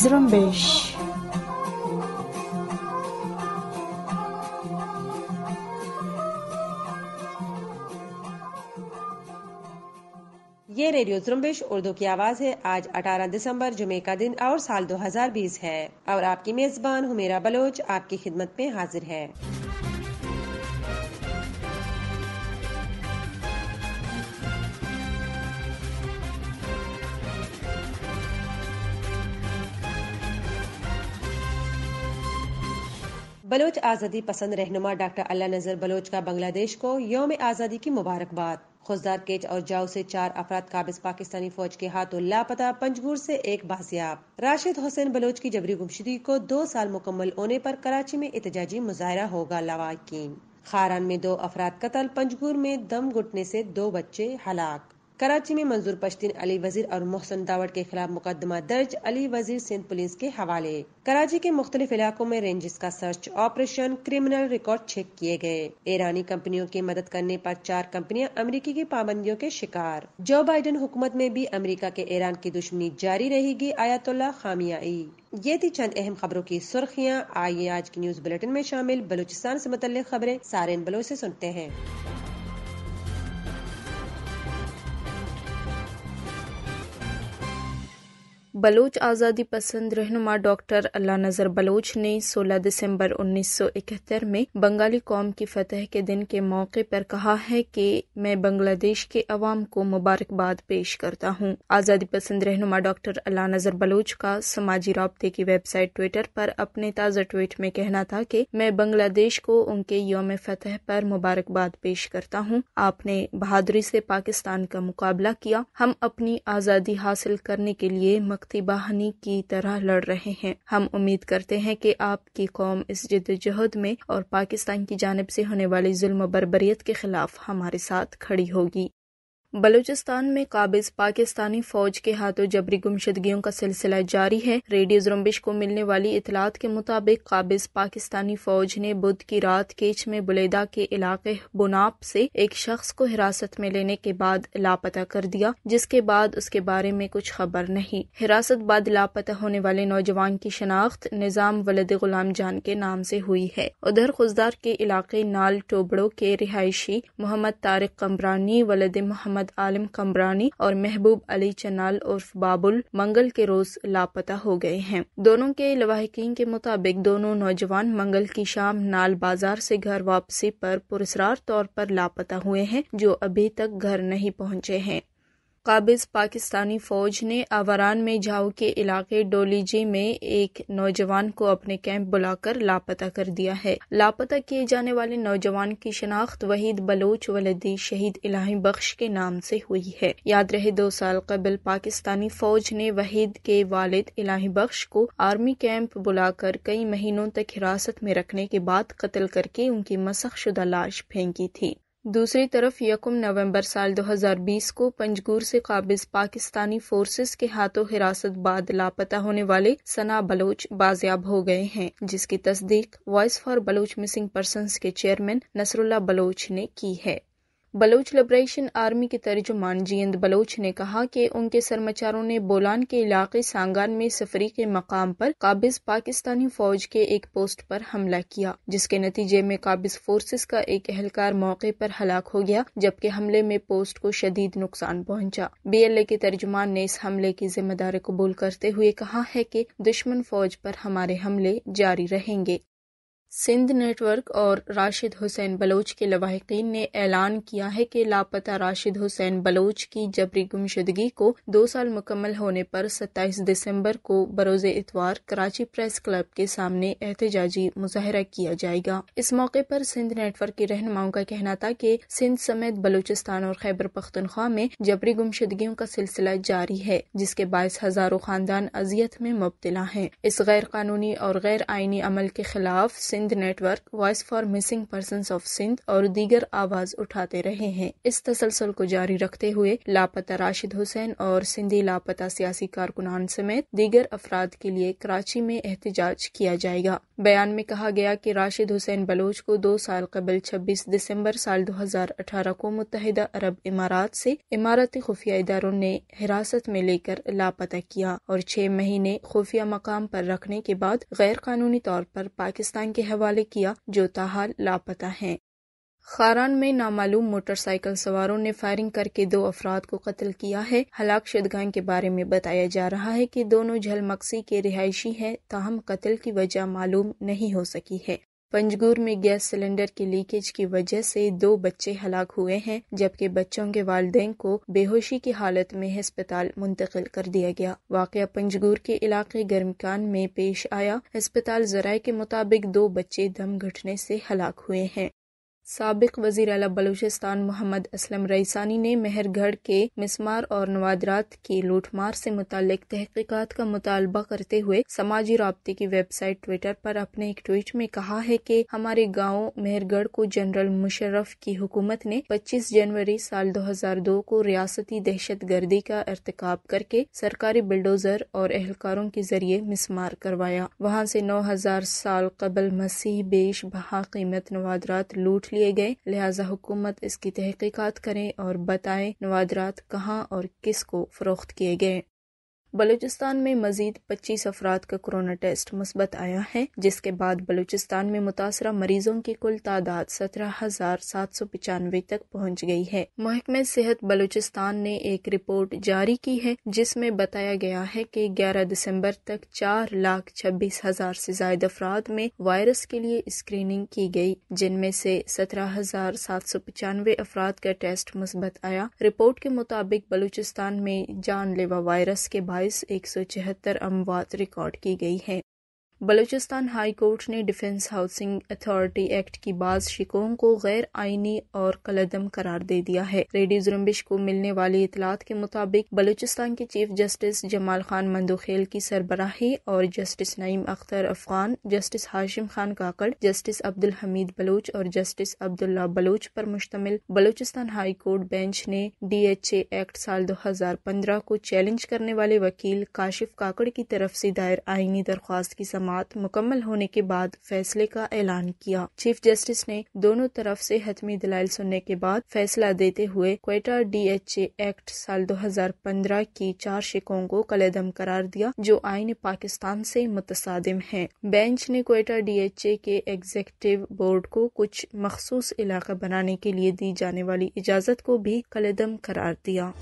Zrumbish. ये radio जुम्बिश Urdu की आवाज है आज 18 दिसंबर जुमे का दिन और साल 2020 है और आपकी मेजबान हुमेरा बलोच आपकी खिदमत में हाजिर है बलोच आज़ादी पसंद रहनुमा डॉक्टर अल्ला नजर बलोच का बांग्लादेश को योम आज़ादी की मुबारकबाद खुजदार केच और जाओ से चार अफराद काबिज पाकिस्तानी फौज के हाथों लापता पंजगुर से एक बाजियाब राशिद हुसैन बलोच की जबरी गुमशुदी को दो साल मुकम्मल होने पर कराची में एहतजाजी मुजाहरा होगा लवाकिन खारान में दो अफराद कतल पंजगुर में दम घुटने से दो बच्चे हलाक कराची में मंजूर पश्तीन अली वजीर और मोहसन दावट के खिलाफ मुकदमा दर्ज अली वजीर सिंध पुलिस के हवाले कराची के मुख्तलिफ इलाकों में रेंजेस का search operation criminal record check किए गए ईरानी कंपनियों की मदद करने पर चार कंपनियां अमेरिकी की पाबंदियों के शिकार जो बाइडेन हुकूमत में भी अमेरिका के ईरान की दुश्मनी जारी रहेगी आयातुल्ला खामियाई ये थी चंद अहम खबरों की सुर्खियाँ आइए आज की न्यूज बुलेटिन में शामिल बलूचिस्तान से मुतल खबरें सारे बलोच ऐसी सुनते हैं बलोच आज़ादी पसंद रहनुमा डॉक्टर अल्लाह नजर बलोच ने 16 दिसंबर 1971 में बंगाली कौम की फतह के दिन के मौके पर कहा है कि मैं बांग्लादेश के अवाम को मुबारकबाद पेश करता हूँ आज़ादी पसंद रहनुमा डॉक्टर अल्लाह नजर बलोच का समाजी रबते की वेबसाइट ट्विटर पर अपने ताज़ा ट्वीट में कहना था कि मैं बांग्लादेश को उनके योम फतह पर मुबारकबाद पेश करता हूँ आपने बहादुरी से पाकिस्तान का मुकाबला किया हम अपनी आज़ादी हासिल करने के लिए मकत तालिबानी की तरह लड़ रहे हैं हम उम्मीद करते हैं कि आपकी कौम इस जद्दोजहद में और पाकिस्तान की जानब से होने वाली जुल्म बरबरीत के खिलाफ हमारे साथ खड़ी होगी बलूचिस्तान में काबिज पाकिस्तानी फौज के हाथों जबरी गुमशदगियों का सिलसिला जारी है रेडियो जुम्बिश को मिलने वाली इतलात के मुताबिक काबिज पाकिस्तानी फौज ने बुध की रात केच में बुलेदा के इलाके बुनाप से एक शख्स को हिरासत में लेने के बाद लापता कर दिया जिसके बाद उसके बारे में कुछ खबर नहीं हिरासत बाद लापता होने वाले नौजवान की शनाख्त निज़ाम वलद गुलाम जान के नाम से हुई है उधर खुजदार के इलाके नाल टोबड़ो के रिहायशी मोहम्मद तारिक कमरानी वलद मोहम्मद मोहम्मद आलम कमरानी और महबूब अली चनाल उर्फ बाबुल मंगल के रोज लापता हो गए हैं दोनों के लवाहकिन के मुताबिक दोनों नौजवान मंगल की शाम नाल बाजार से घर वापसी पर पुरस्कार तौर पर लापता हुए हैं जो अभी तक घर नहीं पहुंचे हैं काबिज पाकिस्तानी फौज ने आवारान में जाओ के इलाके डोलीजी में एक नौजवान को अपने कैंप बुलाकर लापता कर दिया है लापता किए जाने वाले नौजवान की शनाख्त वहीद बलोच वलदी शहीद इलाही बख्श के नाम से हुई है याद रहे दो साल कबल पाकिस्तानी फौज ने वहीद के वालिद इलाही बख्श को आर्मी कैंप बुलाकर कई महीनों तक हिरासत में रखने के बाद कत्ल करके उनकी मसख लाश फेंकी थी दूसरी तरफ यकुम नवंबर साल 2020 को पंजगूर से काबिज पाकिस्तानी फोर्सेस के हाथों हिरासत बाद लापता होने वाले सना बलोच बाजियाब हो गए हैं जिसकी तस्दीक voice for Baloch missing person के चेयरमैन नसरुल्ला बलोच ने की है बलोच लिब्रेशन आर्मी के तर्जुमान जियंद बलोच ने कहा कि उनके सरमाचारों ने बोलान के इलाके सांगान में सफरी के मकाम पर काबिज पाकिस्तानी फौज के एक पोस्ट पर हमला किया जिसके नतीजे में काबिज फोर्सेस का एक एहलकार मौके पर हलाक हो गया जबकि हमले में पोस्ट को शदीद नुकसान पहुंचा ए के तर्जुमान ने इस हमले की जिम्मेदारी कबूल करते हुए कहा है कि दुश्मन फौज पर हमारे हमले जारी रहेंगे सिंध नेटवर्क और राशिद हुसैन बलोच के लवाहिकीन ने ऐलान किया है कि लापता राशिद हुसैन बलोच की जबरी गुमशुदगी को दो साल मुकम्मल होने पर 27 दिसंबर को बरोज इतवार कराची प्रेस क्लब के सामने एहतजाजी मुजाहरा किया जाएगा इस मौके पर सिंध नेटवर्क के रहनुमाओं का कहना था कि सिंध समेत बलूचिस्तान और खैबर पख्तनख्वा में जबरी गुमशुदगियों का सिलसिला जारी है जिसके बायस हजारों खानदान अजियत में मुबतला है इस गैर कानूनी और गैर आइनी अमल के खिलाफ Sindh Sindh network voice for missing person of Sindh और दीगर आवाज उठाते रहे हैं इस तसलसल को जारी रखते हुए लापता राशिद हुसैन और सिंधी लापता सियासी कारकुनान समेत दीगर अफराद के लिए कराची में एहतजाज किया जाएगा बयान में कहा गया कि राशिद हुसैन बलोच को दो साल कबल 26 दिसंबर साल 2018 को मुतहदा अरब इमारात से इमारती खुफिया इदारों ने हिरासत में लेकर लापता किया और छह महीने खुफिया मकाम पर रखने के बाद गैर कानूनी तौर पर पाकिस्तान के हवाले किया जो ताहाल लापता हैं खारान में नामालूम मोटरसाइकिल सवारों ने फायरिंग करके दो अफराद को कत्ल किया है हलाक शुदगान के बारे में बताया जा रहा है कि दोनों झलमक्सी के रिहायशी हैं ताहम कत्ल की वजह मालूम नहीं हो सकी है पंजगुर में गैस सिलेंडर के लीकेज की वजह से दो बच्चे हलाक हुए हैं जबकि बच्चों के वालदेन को बेहोशी की हालत में अस्पताल मुंतकिल कर दिया गया वाक़ पंजगुर के इलाके गर्मकान में पेश आया अस्पताल जराये के मुताबिक दो बच्चे दम घटने से हलाक हुए हैं सबक वजीर अला बलूचिस्तान मोहम्मद असलम रईसानी ने मेहरगढ़ के मिसमार और नवादरात की लूटमार से मुतक तहकीकत का मुतालबा करते हुए समाजी रबते की वेबसाइट ट्विटर पर अपने एक ट्वीट में कहा है कि हमारे गाँव मेहरगढ़ को जनरल मुशर्रफ की हुकूमत ने 25 जनवरी साल 2002 को रियासती दहशत गर्दी का अरतकब करके सरकारी बिल्डोजर और एहलकारों के जरिए मिसमार करवाया वहाँ से नौ हजार साल कबल मसीह बेश बहा कीमत नवादरात लूट लिए गए लिहाजा हुकूमत इसकी तहक़ीक़त करें और बताएं नवादरात कहाँ और किस को फरोख्त किए गए बलूचिस्तान में मजीद 25 अफराद का कोरोना टेस्ट मुस्बत आया है जिसके बाद बलूचिस्तान में मुतासर मरीजों की कुल तादाद सत्रह हजार सात सौ पचानवे तक पहुँच गई है महकमे सेहत बलूचिस्तान ने एक रिपोर्ट जारी की है जिसमें बताया गया है कि 11 दिसंबर तक चार लाख छब्बीस हजार से जायद अफराद में वायरस के लिए स्क्रीनिंग की गई जिनमें से सत्रह हजार सात सौ पचानवे अफराद का टेस्ट मुस्बत आया रिपोर्ट के मुताबिक बलूचिस्तान में जानलेवा वायरस के बाद बाईस एक सौ चौहत्तर अमवात रिकॉर्ड की गई हैं बलूचिस्तान हाई कोर्ट ने डिफेंस हाउसिंग अथॉरिटी एक्ट की बाज शिकों को गैर आइनी और कलदम करार दे दिया है रेडियो जुरम्बिश को मिलने वाली इतलात के मुताबिक बलूचिस्तान के चीफ जस्टिस जमाल खान मंदोखेल की सरबराही और justice Naeem Akhtar Afghan justice Hashim Khan Kakar justice Abdul Hamid Baloch और जस्टिस अब्दुल्ला बलूच पर मुश्तमिल बलूचिस्तान हाई कोर्ट बेंच ने डी एच ए एक्ट साल दो हजार पंद्रह को चैलेंज करने वाले वकील काशिफ काकड़ की तरफ से दायर आइनी दरख्वास्त की समाप्त समात मुकम्मल होने के बाद फैसले का ऐलान किया चीफ जस्टिस ने दोनों तरफ से हतमी दलाल सुनने के बाद फैसला देते हुए क्वेटा डीएचए एक्ट साल 2015 की चार शिकों को कलेदम करार दिया जो आइन पाकिस्तान से मुतसादिम है बेंच ने क्वेटा डीएचए के एग्जेक्टिव बोर्ड को कुछ मखसूस इलाका बनाने के लिए दी जाने वाली इजाजत को भी कलेदम करार दिया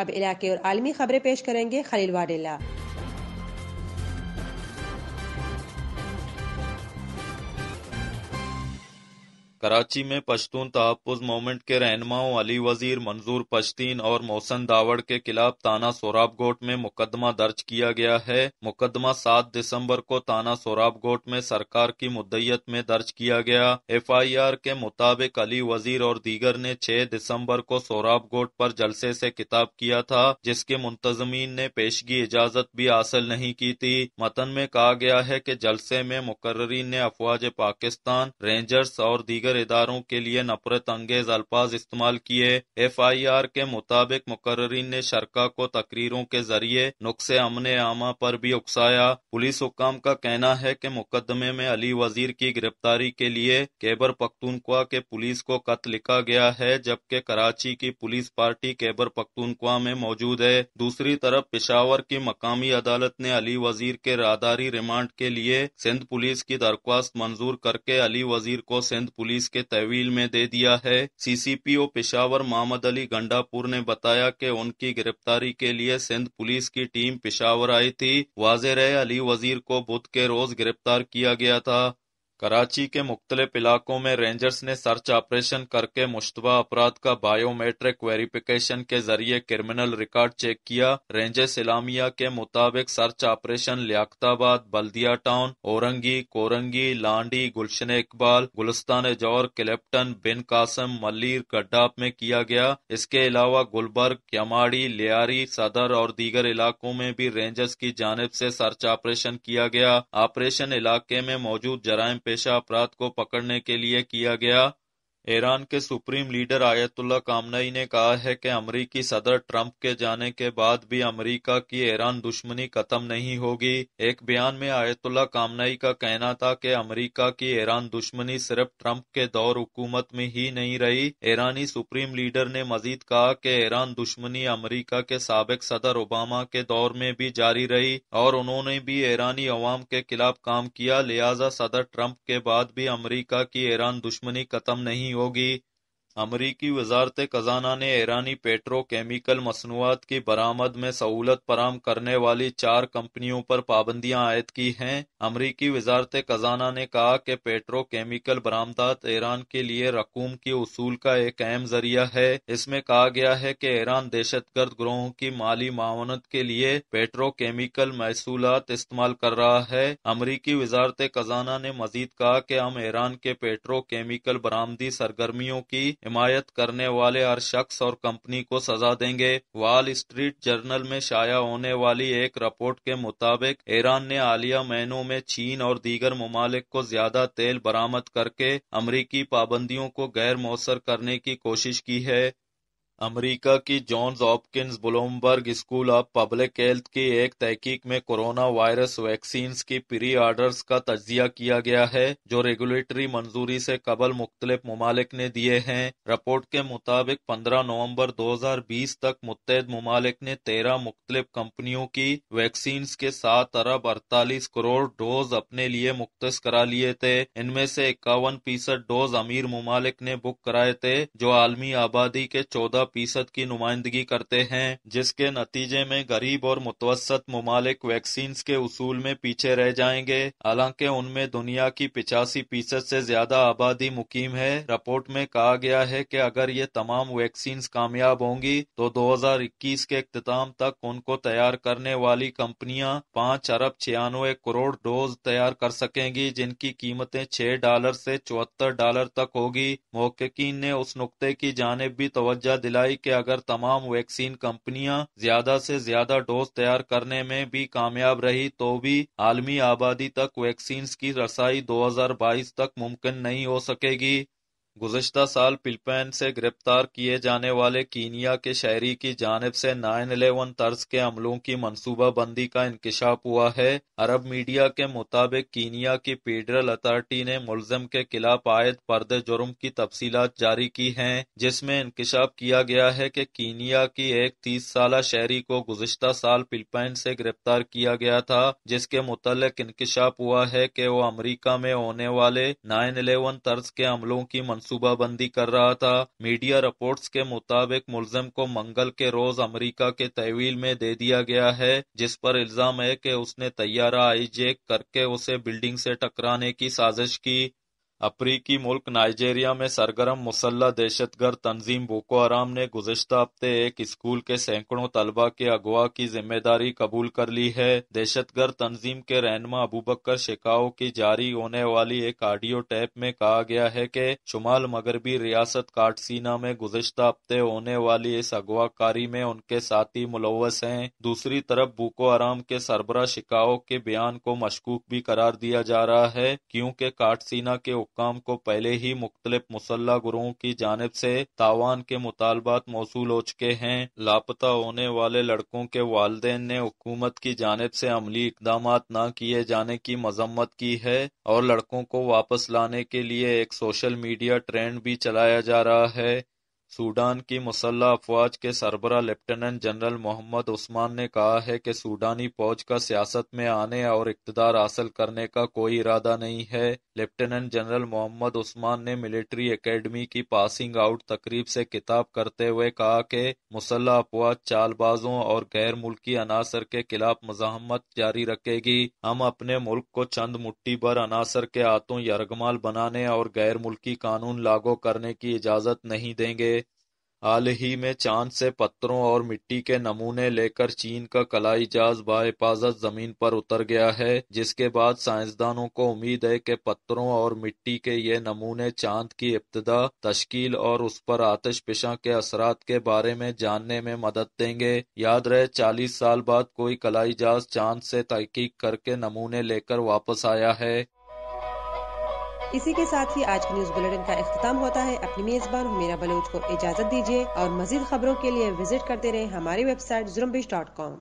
अब इलाके और आलमी खबरें पेश करेंगे खलील वाडेला कराची में पश्तून तहफ़ुज मोमेंट के रहनुमाओं अली वजीर, मंजूर पश्तीन और मोहसन दावड़ के खिलाफ ताना सोराबकोट में मुकदमा दर्ज किया गया है मुकदमा सात दिसम्बर को ताना सोराब गोट में सरकार की मुद्दत में दर्ज किया गया एफ आई आर के मुताबिक अली वजीर और दीगर ने छह दिसम्बर को सोराब गोट पर जलसे से किताब किया था जिसके मुंतजमीन ने पेशगी इजाजत भी हासिल नहीं की थी मतन में कहा गया है की जलसे में मुकर्रीन ने अफवाज पाकिस्तान रेंजर्स और दीगर दीगर इदारों के लिए नफरत अंगेज अल्फाज इस्तेमाल किए एफ आई आर के मुताबिक मुकर्रीन ने शर्का को तकरीरों के जरिए नुस्ख अमन आमा पर भी उकसाया पुलिस हुकाम का कहना है की मुकदमे में अली वजीर की गिरफ्तारी के लिए केबर पख्तूनख्वा के पुलिस को कत लिखा गया है जबकि कराची की पुलिस पार्टी केबर पख्तूनख्वा में मौजूद है दूसरी तरफ पिशावर की मकामी अदालत ने अली वजीर के रादारी रिमांड के लिए सिंध पुलिस की दरख्वास्त मंजूर करके अली वजीर को सिंध पुलिस सीरीज के तहवील में दे दिया है सीसीपीओ पिशावर मोहम्मद अली गंडापुर ने बताया कि उनकी गिरफ्तारी के लिए सिंध पुलिस की टीम पिशावर आई थी रहे अली वजीर को बुध के रोज गिरफ्तार किया गया था कराची के मुख्तलिफ इलाकों में रेंजर्स ने सर्च ऑपरेशन करके मुश्तबा अपराध का बायोमेट्रिक वेरिफिकेशन के जरिए क्रिमिनल रिकॉर्ड चेक किया रेंजर्स इलामिया के मुताबिक search operation Liaquatabad Baldia town Orangi Korangi Landhi Gulshan Iqbal Gulistan Jauhar Clifton बिन कासम मलिर गड्डाप में किया गया इसके अलावा गुलबर्ग क्यमाड़ी लियारी सदर और दीगर इलाकों में भी रेंजर्स की जानब से सर्च ऑपरेशन किया गया ऑपरेशन इलाके में मौजूद जराइम पेशा अपराध को पकड़ने के लिए किया गया ईरान के सुप्रीम लीडर आयतुल्ला कामनई ने कहा है कि अमरीकी सदर ट्रंप के जाने के बाद भी अमरीका की ईरान दुश्मनी खत्म नहीं होगी एक बयान में आयतुल्ला कामनई का कहना था कि अमरीका की ईरान दुश्मनी सिर्फ ट्रंप के दौर हुकूमत में ही नहीं रही ईरानी सुप्रीम लीडर ने मजीद कहा कि ईरान दुश्मनी अमरीका के सबक सदर ओबामा के दौर में भी जारी रही और उन्होंने भी ईरानी अवाम के खिलाफ काम किया लिहाजा सदर ट्रंप के बाद भी अमरीका की ईरान दुश्मनी खत्म नहीं योगी अमरीकी वजारत खजाना ने ईरानी पेट्रो केमिकल मसनूआत की बरामद में सहूलत फराम करने वाली चार कंपनियों पर पाबंदियां आयद की हैं अमरीकी वजारत खजाना ने कहा कि पेट्रो केमिकल बरामदात ईरान के लिए रकूम के उसूल का एक अहम जरिया है इसमें कहा गया है कि ईरान दहशत गर्द ग्रोहों की माली मावनत के लिए पेट्रो केमिकल महसूलत इस्तेमाल कर रहा है अमरीकी वजारत खजाना ने मजीद कहा कि हम ईरान के पेट्रो केमिकल बरामदी सरगर्मियों की हिमायत करने वाले हर शख्स और कंपनी को सजा देंगे वॉल स्ट्रीट जर्नल में शाया होने वाली एक रिपोर्ट के मुताबिक ईरान ने हालिया महीनों में चीन और दीगर ममालिक को ज्यादा तेल बरामद करके अमरीकी पाबंदियों को गैर मौसर करने की कोशिश की है अमेरिका की Johns Hopkins Bloomberg school of public health की एक तहकीक में कोरोना वायरस वैक्सीन की प्री ऑर्डर्स का तजिया किया गया है जो रेगुलेटरी मंजूरी से कबल मुख्तलिफ ममालिक ने दिए हैं रिपोर्ट के मुताबिक 15 नवंबर 2020 तक मुतहद ममालिक ने 13 मुख्तलिफ कंपनियों की वैक्सीन के सात अरब अड़तालीस करोड़ डोज अपने लिए मुख्त करा लिए थे इनमें से इक्यावन फीसद डोज अमीर ममालिक ने बुक कराए थे जो आलमी आबादी के चौदह फीसद की नुमाइंदगी करते हैं जिसके नतीजे में गरीब और मुतवसत ममालिक वैक्सीन के उसूल में पीछे रह जाएंगे हालांकि उनमें दुनिया की पिचासी फीसद से ज्यादा आबादी मुकीम है रिपोर्ट में कहा गया है कि अगर ये तमाम वैक्सीन कामयाब होंगी तो 2021 के अख्ताम तक उनको तैयार करने वाली कंपनियां पाँच अरब छियानवे करोड़ डोज तैयार कर सकेंगी जिनकी कीमतें छह डॉलर से चौहत्तर डॉलर तक होगी मोहकिन ने उस नुकते की जानब भी तोज्जा दिला दिलाई कि अगर तमाम वैक्सीन कंपनियां ज्यादा से ज्यादा डोज तैयार करने में भी कामयाब रही तो भी आलमी आबादी तक वैक्सीन की रसाई 2022 तक मुमकिन नहीं हो सकेगी गुजश्ता साल फिलीपींस से गिरफ्तार किए जाने वाले कीनिया के शहरी की जानब से नाइन अलेवन तर्ज के अमलों की मनसूबा बंदी का इंकशाफ हुआ है अरब मीडिया के मुताबिक कीनिया की फेडरल अथॉरिटी ने मुलजम के खिलाफ आयद पर्द जुर्म की तफसीलात जारी की है जिसमे इंकशाफ किया गया है कि कीनिया की एक तीस साल शहरी को गुजश्ता साल फिलीपींस से गिरफ्तार किया गया था जिसके मुतल इंकशाफ हुआ है की वो अमरीका में होने वाले नाइन अलेवन तर्ज के अमलों की मनसूबा बंदी कर रहा था मीडिया रिपोर्ट के मुताबिक मुलजिम को मंगल के रोज अमरीका के तहवील में दे दिया गया है जिस पर इल्जाम है की उसने तैयारा आई जेक करके उसे बिल्डिंग ऐसी टकराने की साजिश की अफ्रीकी मुल्क नाइजेरिया में सरगर्म मुसल्ला दहशतगर्द तंजीम बोको हराम ने गुजश्ता हफ्ते एक स्कूल के सैकड़ों तलबा के अगवा की जिम्मेदारी कबूल कर ली है दहशतगर्द तंजीम के रहनमा अबूबकर शिकाओ की जारी होने वाली एक ऑडियो टैप में कहा गया है कि शुमाल मगरबी रियासत काटसीना में गुजश्ता हफ्ते होने वाली इस अगवाकारी में उनके साथी मुलवस हैं दूसरी तरफ बोको हराम के सरबरा शिकाओ के बयान को मशकूक भी करार दिया जा रहा है क्योंकि काटसीना के हुक्काम को पहले ही मुख्तलिफ मुसल्ला गुरुओं की जानब से तावान के मुतालबात मौसू हो चुके हैं लापता होने वाले लड़कों के वालदे ने हुकूमत की जानब से अमली इकदाम न किए जाने की मजम्मत की है और लड़कों को वापस लाने के लिए एक सोशल मीडिया ट्रेंड भी चलाया जा रहा है सूडान की मुसल्ह अफवाज के सरबराह लेफ्टिनेंट जनरल मोहम्मद उस्मान ने कहा है कि सूडानी फौज का सियासत में आने और इकतदार हासिल करने का कोई इरादा नहीं है लेफ्टिनेंट जनरल मोहम्मद उस्मान ने मिलिट्री एकेडमी की पासिंग आउट तकरीब से किताब करते हुए कहा कि मुसल्ह अफवाज चालबाजों और गैर मुल्की अनासर के खिलाफ मजामत जारी रखेगी हम अपने मुल्क को चंद मुट्ठी भर अनासर के हाथों यरगमाल बनाने और गैर मुल्की कानून लागू करने की इजाजत नहीं देंगे हाल ही में चांद से पत्थरों और मिट्टी के नमूने लेकर चीन का कलाई जहाज बाहिफाजत जमीन पर उतर गया है जिसके बाद साइंसदानों को उम्मीद है कि पत्थरों और मिट्टी के ये नमूने चांद की इब्तदा तश्कील और उस पर आतश पिशा के असरात के बारे में जानने में मदद देंगे याद रहे चालीस साल बाद कोई कलाई जहाज चांद से तहकीक करके नमूने लेकर वापस आया है इसी के साथ ही आज के न्यूज बुलेटिन का अख्ताम होता है अपनी मेजबान हुमेरा बलोच को इजाजत दीजिए और मजीद खबरों के लिए विजिट करते रहे हमारी वेबसाइट जुर्मबिश डॉट कॉम